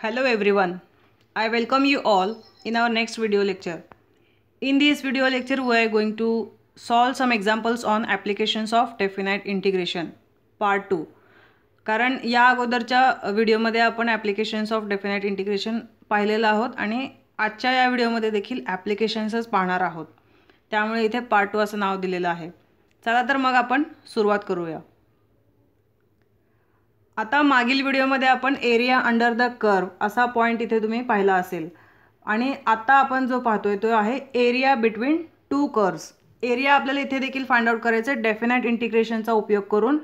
Hello everyone. I welcome you all in our next video lecture. In this video lecture, we are going to solve some examples on applications of definite integration, part 2. कारण या अगोदरच्या व्हिडिओमध्ये आपण applications of definite integration पाहिलेलं आहोत आणि आजच्या या व्हिडिओमध्ये देखील ॲप्लिकेशन्सच पाहणार आहोत त्यामुळे इथे पार्ट टू असं नाव दिलेलं आहे चला तर मग आपण सुरुवात करूया आता मागील व्हिडिओमध्ये आपण एरिया अंडर द कर्व असा पॉईंट इथे तुम्ही पाहिला असेल आणि आता आपण जो पाहतोय तो आहे area between two curves area आपल्याला इथे देखील फाइंड आउट करायचं आहे डेफिनेट इंटिग्रेशनचा उपयोग करून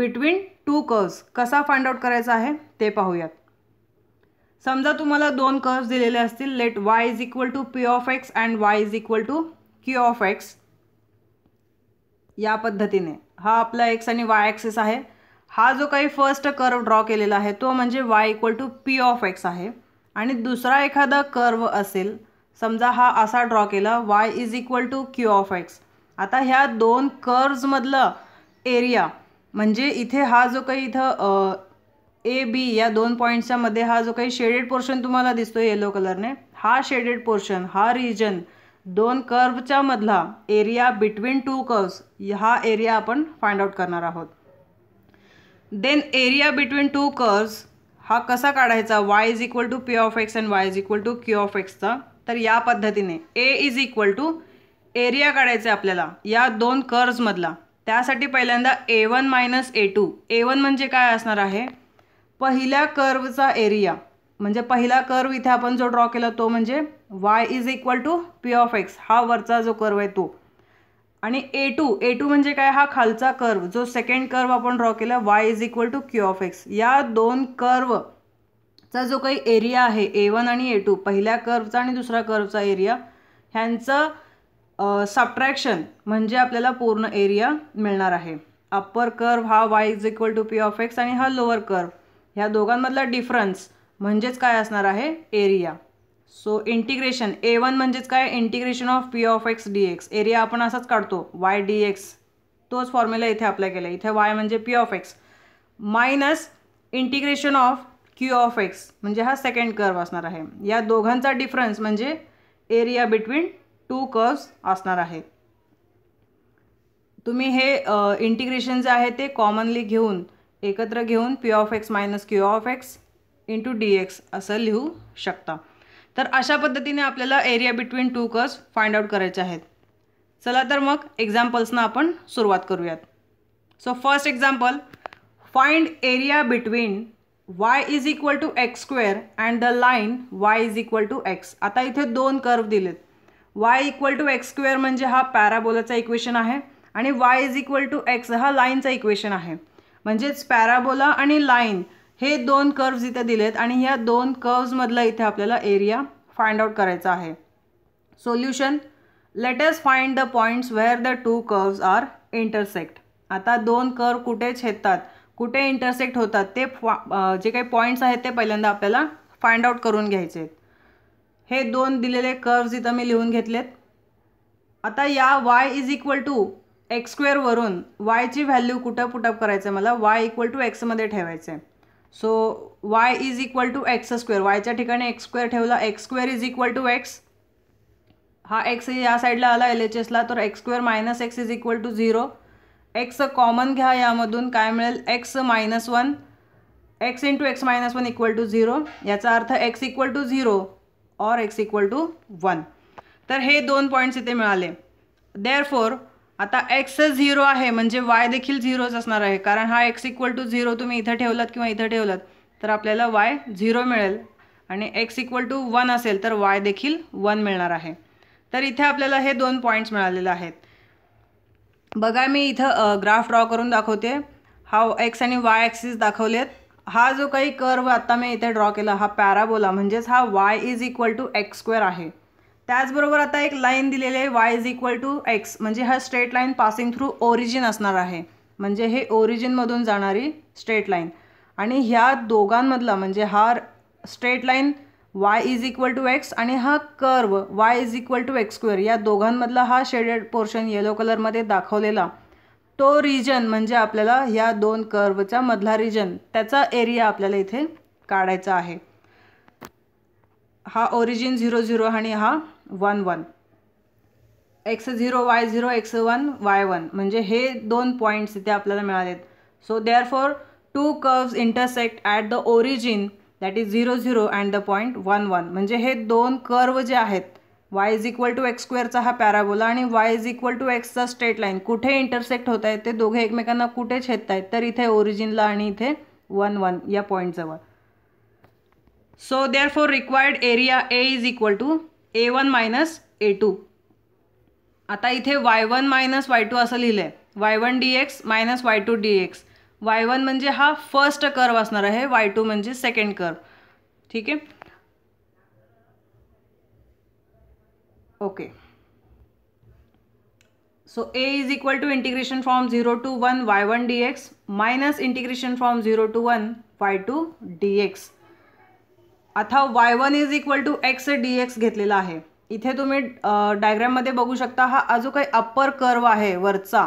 बिटवीन टू कर्व्स कसा फाइंड आउट करायचा आहे ते पाहूयात समजा तुम्हाला दोन कर्व्स दिलेले असतील let y is equal to p of x and y is equal to q of x या पद्धतीने हा आपला एक्स आणि वाय ॲक्सेस आहे हा जो काही फर्स्ट कर्व ड्रॉ केलेला आहे तो म्हणजे y equal to p of x आहे आणि दुसरा एखादा कर्व असेल समजा हा असा ड्रॉ केला y is equal to q of x आता ह्या दोन कर्व्जमधलं एरिया म्हणजे इथे हा जो काही इथं ए बी या दोन पॉईंट्सच्या मध्ये हा जो काही शेडेड पोर्शन तुम्हाला दिसतो येलो कलरने हा शेडेड पोर्शन हा रिजन दोन कर्वच्यामधला मधला एरिया बिटवीन टू कर्व्स हा एरिया आपण फाइंड आउट करणार आहोत then area between two curves हा कसा काढायचा y is equal to p of x and y is equal to q of एक्सचा तर या पद्धतीने A is equal to area काढायचा आहे आपल्याला या दोन कर्व्समधला त्यासाठी पहिल्यांदा A one minus A two A one म्हणजे काय असणार आहे पहिल्या कर्वचा एरिया म्हणजे पहिला कर्व इथे आपण जो ड्रॉ केला तो म्हणजे y is equal to p of x हा वरचा जो कर्व आहे तो आणि ए टू ए टू म्हणजे काय हा खालचा कर्व जो सेकंड कर्व आपण ड्रॉ केला y is equal to q of x या दोन कर्वचा जो काही एरिया आहे ए वन आणि ए टू पहिल्या कर्वचा आणि दुसरा कर्वचा एरिया ह्यांचं सबट्रॅक्शन म्हणजे आपल्याला पूर्ण एरिया मिळणार आहे अप्पर कर्व हा y is equal to p of x आणि हा लोअर कर्व ह्या दोघांमधला डिफरन्स म्हणजेच काय असणार आहे area so integration A one म्हणजेच काय integration of p of x d x area आपण असाच काढतो वाय डी एक्स तोच फॉर्म्युला इथे अप्लाय केला इथे वाय म्हणजे p of x minus integration of q of x म्हणजे हा सेकंड कर्व असणार आहे या दोघांचा डिफरन्स म्हणजे एरिया बिटवीन टू कर्व्स असणार आहे तुम्ही हे इंटिग्रेशन जे आहे ते कॉमनली घेऊन एकत्र घेऊन p of x minus q of x into d x असं लिहू शकता तर अशा पद्धतीने आपल्याला area between two curves find out करायचे आहेत चला तर मग एक्झाम्पल्सनं आपण सुरुवात करूयात so first example find area between y is equal to x square and the line y is equal to x आता इथे दोन कर्व दिलेत y equal to x square म्हणजे हा पॅराबोलाचा इक्वेशन आहे आणि y is equal to x हा लाईनचा इक्वेशन आहे म्हणजेच पॅराबोला आणि लाईन हे दोन कर्व्ज इथे दिलेत आणि ह्या दोन कर्व्जमधला इथे आपल्याला एरिया फाइंड आउट करायचा आहे solution let's find the points where the two curves are intersect आता दोन कर्व कुठे छेदतात कुठे इंटरसेक्ट होतात ते जे काही पॉईंट्स आहेत ते पहिल्यांदा आपल्याला फाइंड आउट करून घ्यायचे आहेत हे दोन दिलेले कर्व्ज इथं मी लिहून घेतलेत आता या y is equal to x स्क्वेअरवरून वायची व्हॅल्यू कुठं पुटअप करायचं मला वाय इक्वल टू एक्समध्ये ठेवायचं आहे so y is equal to x square वायच्या ठिकाणी एक्स स्क्वेअर ठेवला x square is equal to x हा एक्स या साईडला आला एल एच एसला तर x square minus x is equal to zero x common घ्या यामधून काय मिळेल x minus one x into x minus one equal to zero याचा अर्थ एक्स इक्वल टू झिरो और एक्स इक्वल टू वन तर हे दोन पॉईंट्स इथे मिळाले देअर फोर आता एक्स झिरो आहे म्हणजे वाय देखील झिरोच असणार आहे कारण हा एक्स इक्वल टू झिरो तुम्ही इथं ठेवलात किंवा इथं ठेवलात तर आपल्याला वाय झिरो मिळेल आणि एक्स इक्वल टू वन असेल तर वाय देखील वन मिळणार आहे तर इथे आपल्याला हे दोन पॉईंट्स मिळालेले आहेत बघा मी इथं ग्राफ ड्रॉ करून दाखवते हा एक्स आणि वाय ॲक्सिस दाखवलेत हा जो काही कर्व आत्ता मी इथे ड्रॉ केला हा पॅराबोला म्हणजेच हा y is equal to x square आहे त्याचबरोबर आता एक लाईन दिलेली आहे y is equal to x म्हणजे हा straight line passing through origin असणार आहे म्हणजे हे ओरिजिनमधून जाणारी स्ट्रेट लाईन आणि ह्या दोघांमधला म्हणजे हा straight line y is equal to x आणि हा curve y is equal to x square या दोघांमधला हा शेडेड पोर्शन येलो कलरमध्ये दाखवलेला तो रिजन म्हणजे आपल्याला ह्या दोन कर्वचा मधला रिजन त्याचा एरिया आपल्याला इथे काढायचा आहे हा ओरिजिन झिरो झिरो आणि हा one one x zero y zero x one y one म्हणजे हे दोन पॉईंट्स इथे आपल्याला मिळाले आहेत so they are for two curves intersect at the origin that is zero zero and the point one one म्हणजे हे दोन कर्व जे आहेत y is equal to x स्क्वेअरचा हा पॅराबोला आणि वाय इज इक्वल टू एक्सचा स्ट्रेट लाईन कुठे इंटरसेक्ट होत आहेत ते दोघे एकमेकांना कुठे आहेत तर इथे ओरिजिनला आणि इथे वन वन या पॉईंटजवळ so therefore required area A is equal to A one minus A two आता इथे y one minus y two असं लिहिलं आहे y one d x minus y two d x y one म्हणजे हा first curve असणार आहे y two म्हणजे सेकंड कर्व ठीक आहे okay so A is equal to integration from zero to one y one d x minus integration from zero to one y two d x आता y one is equal to x d x घेतलेला आहे इथे तुम्ही डायग्रॅममध्ये बघू शकता हा अजून काही अप्पर कर्व आहे वरचा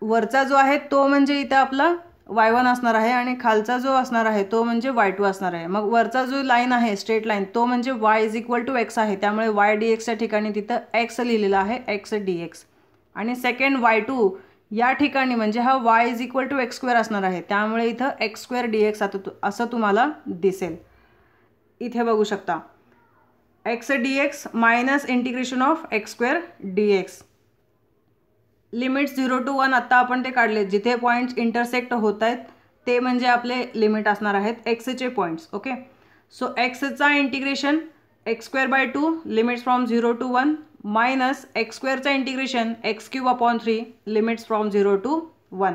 वरचा जो आहे तो म्हणजे इथं आपला वाय वन असणार आहे आणि खालचा जो असणार आहे तो म्हणजे वाय टू असणार आहे मग वरचा जो लाईन आहे स्ट्रेट लाईन तो म्हणजे y is equal to x आहे त्यामुळे वाय डी एक्सच्या ठिकाणी तिथं एक्स लिहिलेला आहे एक्स डी एक्स आणि सेकंड वाय टू या ठिकाणी म्हणजे हा y is equal to x square असणार आहे त्यामुळे इथं एक्स स्क्वेअर डी एक्स आता असं तुम्हाला दिसेल इथे बघू शकता x d x minus integration of x square d x limits zero to one आत्ता आपण ते काढले जिथे पॉईंट्स इंटरसेक्ट होत आहेत ते म्हणजे आपले लिमिट असणार आहेत एक्सचे पॉईंट्स ओके सो एक्सचा integration x square by two limits from zero to one minus x स्क्वेअरचा integration x cube upon three limits from zero to one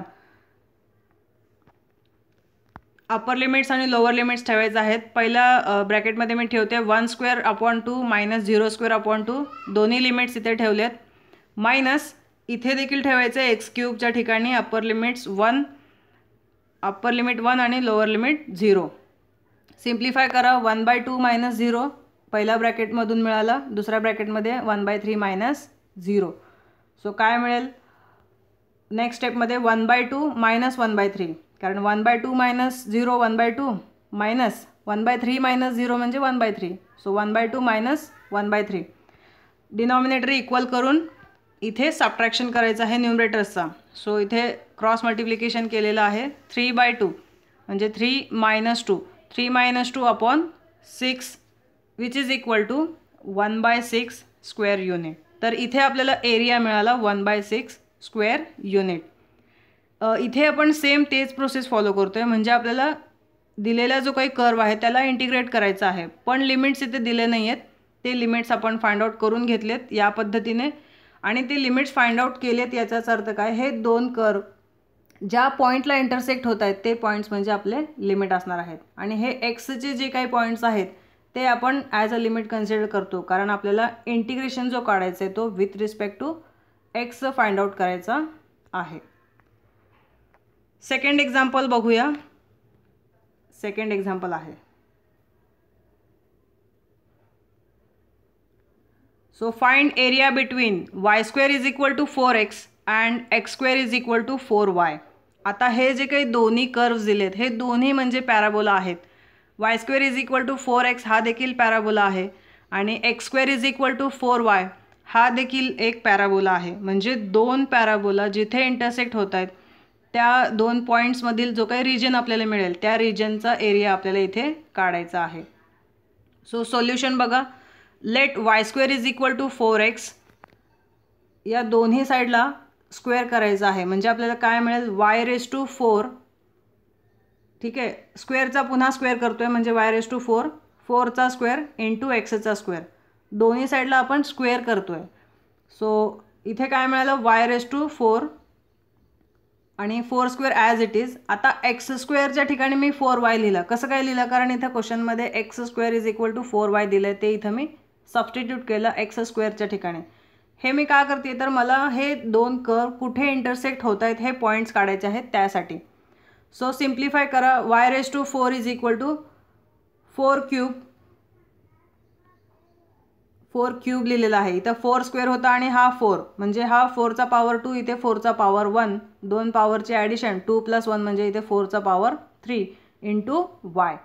upper limits आणि लोअर लिमिट्स ठेवायचं आहेत पहिल्या ब्रॅकेटमध्ये मी ठेवते one square upon two minus zero square upon two दोन्ही limits इथे ठेवलेत मायनस इथे देखील ठेवायचं आहे एक्स क्यूबच्या ठिकाणी upper limits one upper limit one आणि लोअर लिमिट झिरो सिम्प्लिफाय करा one by two minus zero पहिल्या ब्रॅकेटमधून मिळाला दुसऱ्या ब्रॅकेटमध्ये one by three minus zero so काय मिळेल नेक्स्ट स्टेपमध्ये one by two minus one by three कारण one by two minus zero one by two minus one by three minus zero म्हणजे one by three so one by two minus one by three denominator equal करून इथे subtraction करायचं आहे न्युमरेटर्सचा so इथे cross multiplication केलेलं आहे three by two म्हणजे three minus two three minus two upon six which is equal to one by six square unit तर इथे आपल्याला एरिया मिळाला one by six square unit इथे आपण सेम तेच प्रोसेस फॉलो करतो आहे म्हणजे आपल्याला दिलेला जो काही कर्व आहे त्याला इंटिग्रेट करायचा आहे पण लिमिट्स इथे दिले नाही आहेत ते लिमिट्स आपण फाइंड आउट करून घेतलेत या पद्धतीने आणि ते लिमिट्स फाइंड आउट केलेत याचाच अर्थ काय हे दोन कर्व ज्या पॉईंटला इंटरसेक्ट होत आहेत ते पॉईंट्स म्हणजे आपले लिमिट असणार आहेत आणि हे एक्सचे जे काही पॉईंट्स आहेत ते आपण ॲज अ लिमिट कन्सिडर करतो कारण आपल्याला इंटिग्रेशन जो काढायचा आहे तो with respect to x find out करायचा आहे सेकंड एक्झाम्पल बघूया सेकंड एक्झाम्पल आहे so find area between y square is equal to four x and x square is equal to four y आता हे जे काही दोन्ही कर्व्स दिलेत हे दोन्ही म्हणजे पॅराबोला आहेत y square is equal to four x हा देखील पॅराबोला आहे आणि x square is equal to four y हा देखील एक पॅराबोला आहे म्हणजे दोन पॅराबोला जिथे इंटरसेक्ट होत आहेत त्या दोन पॉईंट्समधील जो काही रिजन आपल्याला मिळेल त्या रिजनचा एरिया आपल्याला इथे काढायचा आहे सो सोल्युशन बघा let y square is equal to four x या दोन्ही साईडला स्क्वेअर करायचं आहे म्हणजे आपल्याला काय मिळेल वाय रेस टू फोर ठीक आहे स्क्वेअरचा पुन्हा स्क्वेअर करतो आहे म्हणजे वाय रेस टू फोर फोरचा स्क्वेअर इन टू एक्सचा स्क्वेअर दोन्ही साईडला आपण स्क्वेअर करतो आहे सो इथे काय मिळालं वाय रेस टू फोर आणि four square as it is आता एक्स स्क्वेअरच्या ठिकाणी मी फोर वाय लिहिलं कसं काय लिहिलं कारण इथं क्वेश्चनमध्ये x square is equal to four y दिलं ते इथं मी सबस्टिट्यूट केलं एक्स स्क्वेअरच्या ठिकाणी हे मी का करते तर मला हे दोन कर कुठे इंटरसेक्ट होत आहेत हे पॉईंट्स काढायचे आहेत त्यासाठी सो सिम्प्लिफाय करा y raise to four is equal to four cube four cube लिहिलेला आहे इथं फोर स्क्वेअर होता आणि हा फोर म्हणजे हा फोरचा पॉवर टू इथे फोरचा पॉवर वन दोन पॉवरचे ॲडिशन टू प्लस वन म्हणजे इथे फोरचा पॉवर थ्री इंटू वाय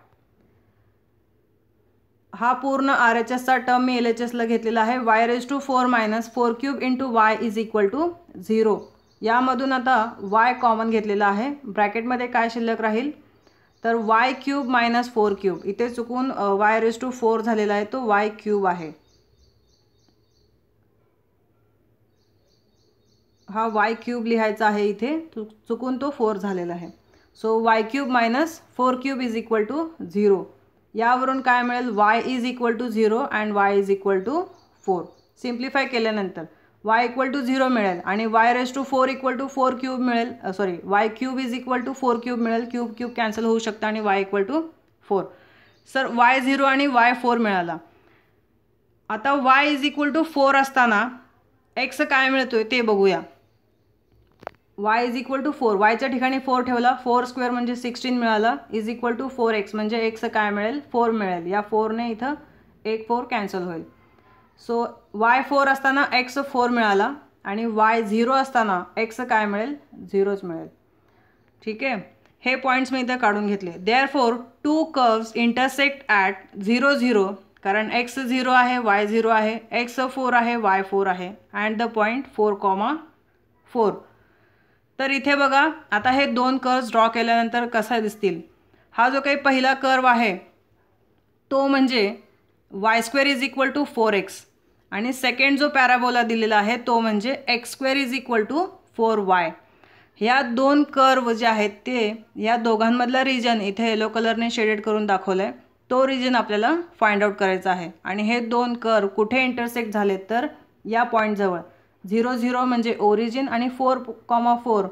हा पूर्ण आर एच एसचा टर्म मी एल एच एसला घेतलेला आहे y raise to four minus four cube into y is equal to zero यामधून आता वाय कॉमन घेतलेला आहे ब्रॅकेटमध्ये काय शिल्लक राहील तर y cube minus four cube इथे चुकून वाय रेज टू फोर झालेला आहे तो वाय क्यूब आहे हा वाय क्यूब लिहायचा आहे इथे चुकून तो फोर झालेला आहे so y cube minus four cube is equal to zero यावरून काय मिळेल y is equal to zero and y is equal to four simplify केल्यानंतर वाय इक्वल टू झिरो मिळेल आणि y raise to four equal to four cube मिळेल sorry y cube is equal to four cube मिळेल cube cube cancel होऊ शकतं आणि y equal to four sir y zero आणि y four मिळाला आता y is equal to four असताना x काय मिळतो आहे ते बघूया y is equal to four वायच्या ठिकाणी फोर ठेवला फोर स्क्वेअर म्हणजे सिक्स्टीन मिळाला is equal to four x म्हणजे एक्स काय मिळेल फोर मिळेल या फोरने इथं एक फोर कॅन्सल होईल सो वाय फोर असताना एक्स फोर मिळाला आणि वाय झिरो असताना एक्स काय मिळेल झिरोच मिळेल ठीक आहे हे पॉईंट्स मी इथं काढून घेतले therefore two curves intersect at zero zero कारण एक्स झिरो आहे वाय झिरो आहे एक्स फोर आहे वाय फोर आहे and the point four comma four तर इथे बघा आता हे दोन कर्व्स ड्रॉ केल्यानंतर कसा दिसतील हा जो काही पहिला कर्व आहे तो म्हणजे y square is equal to four x आणि सेकंड जो पॅराबोला दिलेला आहे तो म्हणजे x square is equal to four y ह्या दोन कर्व जे आहेत ते या दोघांमधला रिजन इथे येलो कलरने शेडेड करून दाखवलं आहे तो रिजन आपल्याला फाइंड आउट करायचा आहे आणि हे दोन कर्व कुठे इंटरसेक्ट झालेत तर या पॉईंटजवळ झिरो झिरो म्हणजे ओरिजिन आणि फोर कॉमा फोर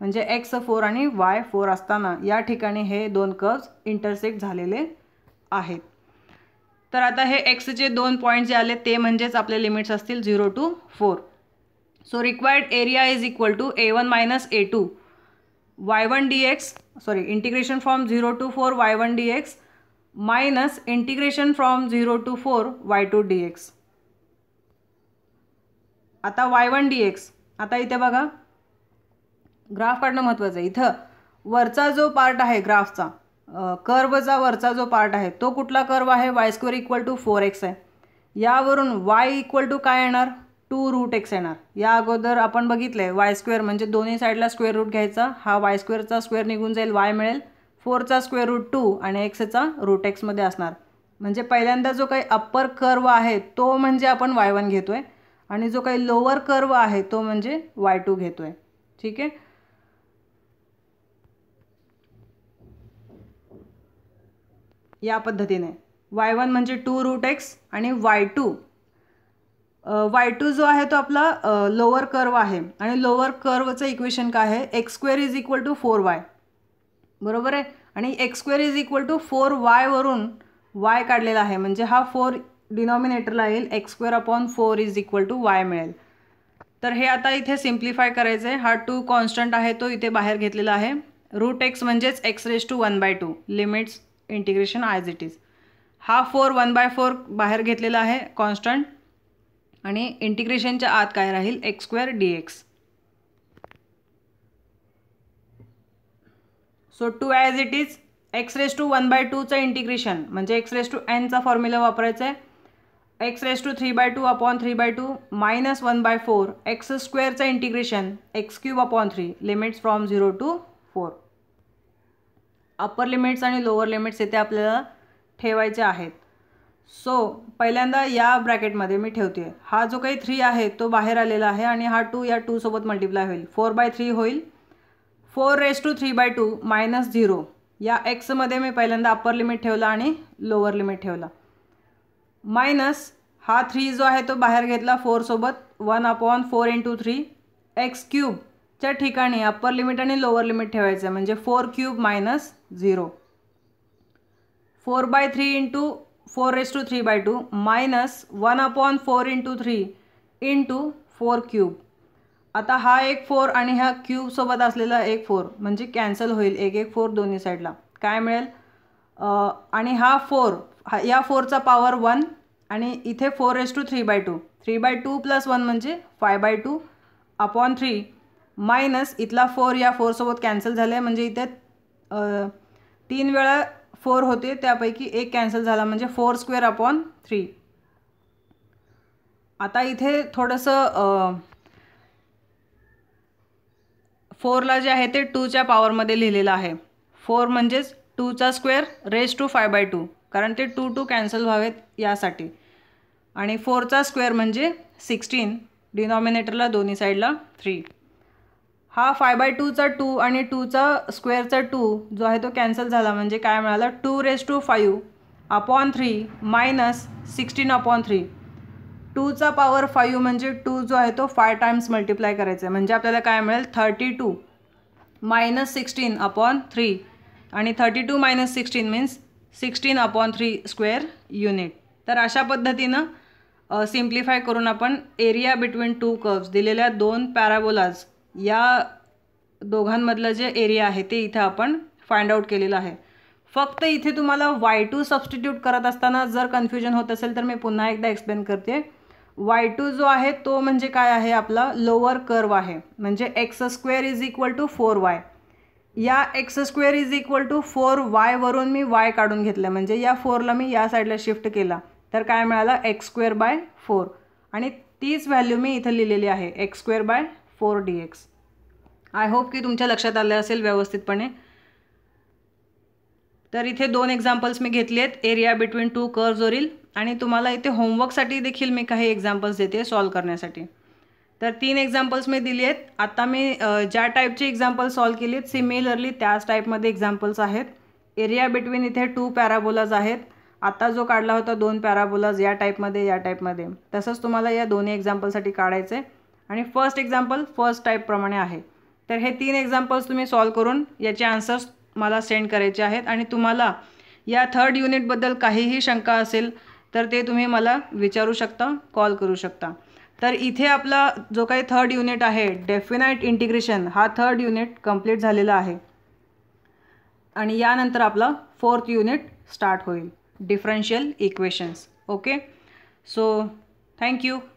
म्हणजे एक्स फोर आणि वाय फोर असताना या ठिकाणी हे दोन कर्व्स इंटरसेक्ट झालेले आहेत तर आता हे एक्सचे दोन पॉईंट जे आले ते म्हणजेच आपले लिमिट्स असतील zero to four so required area is equal to A one minus A two y one d x sorry integration from zero to four y one d x minus integration from zero to four y two d x आता y one d x आता इथे बघा graph काढणं महत्त्वाचं आहे इथं वरचा जो पार्ट आहे ग्राफचा कर्वचा वरचा जो पार्ट आहे तो कुठला कर्व आहे y square equal to four x आहे यावरून वाय इक्वल टू काय येणार टू रूट एक्स येणार या अगोदर आपण बघितलं आहे वाय स्क्वेअर म्हणजे दोन्ही साईडला स्क्वेअर रूट घ्यायचा हा वाय स्क्वेअरचा स्क्वेअर निघून जाईल वाय मिळेल फोरचा स्क्वेअर रूट टू आणि एक्सचा रूट एक्समध्ये असणार म्हणजे पहिल्यांदा जो काही अप्पर कर्व आहे तो म्हणजे आपण वाय वन घेतो आहे आणि जो काही लोअर कर्व आहे तो म्हणजे वाय टू घेतो आहे ठीक आहे या पद्धतीने वाय वन म्हणजे टू रूट एक्स आणि वाय टू वाय टू जो आहे तो आपला लोअर कर्व आहे आणि लोअर कर्वचं इक्वेशन काय आहे x square is equal to four y बरोबर आहे आणि x square is equal to four वायवरून वाय काढलेला आहे म्हणजे हा फोर डिनॉमिनेटरला येईल x square upon four is equal to y मिळेल तर हे आता इथे सिम्प्लिफाय करायचं आहे हा टू कॉन्स्टंट आहे तो इथे बाहेर घेतलेला आहे रूट एक्स म्हणजेच x raise to one by two limits integration as it is हा फोर वन बाय फोर बाहेर घेतलेला आहे कॉन्स्टंट आणि इंटिग्रेशनच्या आत काय राहील x square d x so two as it is x raise to one by टूचं इंटिग्रेशन म्हणजे एक्स रेस टू एनचा फॉर्म्युला वापरायचा आहे x raise to three by two upon three by two minus one by four x स्क्वेअरचं integration x cube upon three limits from zero to four upper limits आणि lower limits येथे आपल्याला ठेवायचे आहेत so पहिल्यांदा या ब्रॅकेटमध्ये मी ठेवते हा जो काही थ्री आहे तो बाहेर आलेला आहे आणि हा टू या टूसोबत मल्टिप्लाय होईल फोर बाय थ्री होईल four raise to three by two minus zero या एक्समध्ये मी पहिल्यांदा अप्पर लिमिट ठेवला आणि लोअर लिमिट ठेवला मायनस हा थ्री जो आहे तो बाहेर घेतला फोरसोबत one upon four into three x क्यूबच्या ठिकाणी अप्पर लिमिट आणि लोअर लिमिट ठेवायचं आहे म्हणजे four cube minus zero four by three into four raise to three by two minus one upon four into three into four cube आता हा एक four आणि ह्या क्यूबसोबत असलेला एक फोर म्हणजे कॅन्सल होईल एक एक फोर दोन्ही साईडला काय मिळेल आणि हा फोर हा या फोरचा पॉवर वन आणि इथे four as two three by two three by two plus one म्हणजे five by two upon three minus इथला फोर या फोरसोबत कॅन्सल झालं आहे म्हणजे इथे तीन वेळा फोर होते त्यापैकी एक कॅन्सल झाला म्हणजे फोर स्क्वेअर अपॉन थ्री आता इथे थोडंसं फोरला जे आहे ते टूच्या पॉवरमध्ये लिहिलेलं आहे फोर म्हणजेच टूचा square raise to five by two कारण ते टू टू कॅन्सल व्हावेत यासाठी आणि फोरचा स्क्वेअर म्हणजे सिक्स्टीन डिनॉमिनेटरला दोन्ही साईडला थ्री हा फाय बाय टूचा टू आणि टूचा स्क्वेअरचा टू जो आहे तो कॅन्सल झाला म्हणजे काय मिळालं two raise to five upon three minus sixteen upon three टूचा पॉवर फायू म्हणजे टू जो आहे तो फाय टाईम्स मल्टिप्लाय करायचा आहे म्हणजे आपल्याला काय मिळेल thirty two minus sixteen upon three आणि thirty two minus sixteen means sixteen upon three square unit तर अशा पद्धतीनं सिम्प्लिफाय करून आपण एरिया बिटवीन टू कर्व्स दिलेल्या दोन पॅराबोलाज या दोघांमधलं जे एरिया आहे ते इथं आपण फाइंड आउट केलेलं आहे फक्त इथे तुम्हाला वाय टू सबस्टिट्यूट करत असताना जर कन्फ्युजन होत असेल तर मी पुन्हा एकदा एक्सप्लेन करते वाय टू जो आहे तो म्हणजे काय आहे आपला लोअर कर्व आहे म्हणजे x square is equal to four y या x square is equal to four वायवरून मी वाय काढून घेतलं म्हणजे या फोरला मी या साईडला शिफ्ट केला तर काय मिळालं एक्स स्क्वेअर बाय फोर आणि तीच व्हॅल्यू मी इथं लिहिलेली आहे x square by four d x I hope की तुमच्या लक्षात आलं असेल व्यवस्थितपणे तर इथे दोन एक्झाम्पल्स मी घेतले आहेत एरिया बिटवीन टू कर्ज वरील आणि तुम्हाला इथे होमवर्कसाठी देखील मी काही एक्झाम्पल्स देते सॉल्व करण्यासाठी तर तीन एक्झाम्पल्स मी दिली आहेत आता मी ज्या टाईपचे एक्झाम्पल सॉल्व केली आहेत सिमिलरली त्याच टाईपमध्ये एक्झाम्पल्स आहेत एरिया बिटवीन इथे टू पॅराबोलाज आहेत आता जो काढला होता दोन पॅराबोलाज या टाईपमध्ये या टाईपमध्ये तसंच तुम्हाला या दोन्ही एक्झाम्पलसाठी काढायचं आहे आणि फर्स्ट एक्झाम्पल फर्स्ट टाईपप्रमाणे आहे तर हे तीन एक्झाम्पल्स तुम्ही सॉल्व करून याचे आन्सर्स मला सेंड करायचे आहेत आणि तुम्हाला या थर्ड युनिटबद्दल काहीही शंका असेल तर ते तुम्ही मला विचारू शकता कॉल करू शकता तर इथे आपला जो काही थर्ड युनिट आहे डेफिनाईट इंटिग्रेशन हा थर्ड युनिट कंप्लीट झालेला आहे आणि यानंतर आपला फोर्थ युनिट स्टार्ट होईल differential equations okay so thank you